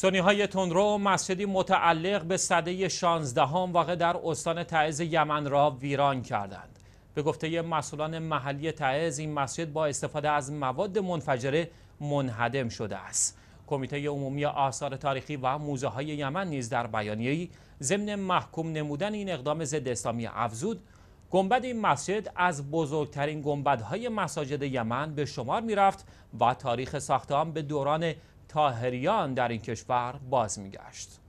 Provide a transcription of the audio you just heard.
سونی های تندرو مسجدی متعلق به صده 16 هم واقع در استان تعز یمن را ویران کردند. به گفته مسئولان محلی تعز این مسجد با استفاده از مواد منفجره منهدم شده است. کمیته عمومی آثار تاریخی و موزه های یمن نیز در بیانیه‌ای ضمن محکوم نمودن این اقدام ضد اسلامی افزود گنبد این مسجد از بزرگترین گنبدهای مساجد یمن به شمار می رفت و تاریخ ساخت آن به دوران تاهریان در این کشور باز میگشت